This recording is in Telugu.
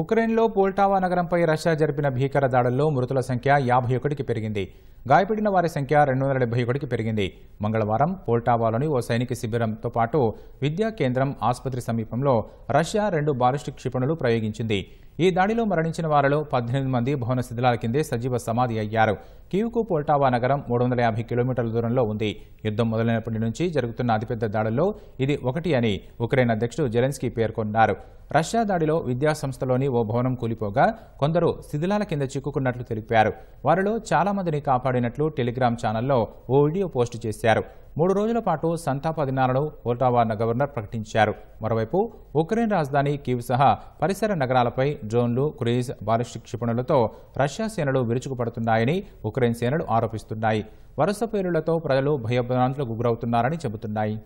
ఉక్రెయిన్లో పోల్టావా నగరంపై రష్యా జరిపిన భీకర దాడుల్లో మృతుల సంఖ్య యాభై ఒకటికి పెరిగింది గాయపడిన వారి సంఖ్య రెండు వందల డెబ్బై ఒకటికి పెరిగింది మంగళవారం పోల్టావాలోని ఓ సైనిక శిబిరంతో పాటు విద్యా కేంద్రం ఆసుపత్రి సమీపంలో రష్యా రెండు బాలిస్టిక్ క్షిపణులు ప్రయోగించింది ఈ దాడిలో మరణించిన వారిలో పద్దెనిమిది మంది భవన శిథిలాల కిందే సజీవ సమాధి అయ్యారు కీవుకు పోల్టావా నగరం మూడు వందల యాభై కిలోమీటర్ల దూరంలో ఉంది యుద్ధం మొదలైనప్పటి నుంచి జరుగుతున్న అతిపెద్ద దాడుల్లో ఇది ఒకటి అని ఉక్రెయిన్ అధ్యక్షుడు జెలెన్స్కీ పేర్కొన్నారు రష్యా దాడిలో విద్యాసంస్థలోని ఓ భవనం కూలిపోగా కొందరు శిథిలాల కింద చిక్కుకున్నట్లు తెలిపారు వారిలో చాలామందిని కాపాడినట్లు టెలిగ్రామ్ ఛానల్లో ఓ వీడియో పోస్టు చేశారు మూడు రోజుల పాటు సంతాప దినాలను ఓల్టావార్న గవర్నర్ ప్రకటించారు మరోవైపు ఉక్రెయిన్ రాజధాని కీవ్ సహా పరిసర నగరాలపై డ్రోన్లు క్రూయిజ్ బాలిస్టిక్ క్షిపణులతో రష్యా సేనలు విరుచుకుపడుతున్నాయని ఉక్రెయిన్ సేనలు ఆరోపిస్తున్నాయి వరుస పేరులతో ప్రజలు భయభ్రాంతులకు గురవుతున్నారని చెబుతున్నాయి